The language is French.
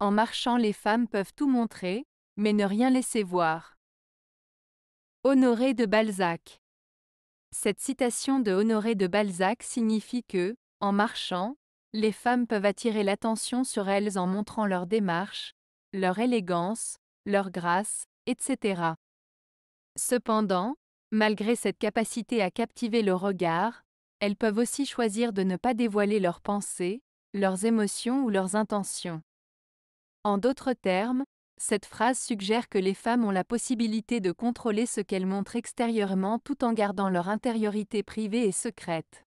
En marchant les femmes peuvent tout montrer, mais ne rien laisser voir. Honoré de Balzac Cette citation de Honoré de Balzac signifie que, en marchant, les femmes peuvent attirer l'attention sur elles en montrant leur démarche, leur élégance, leur grâce, etc. Cependant, malgré cette capacité à captiver le regard, elles peuvent aussi choisir de ne pas dévoiler leurs pensées, leurs émotions ou leurs intentions. En d'autres termes, cette phrase suggère que les femmes ont la possibilité de contrôler ce qu'elles montrent extérieurement tout en gardant leur intériorité privée et secrète.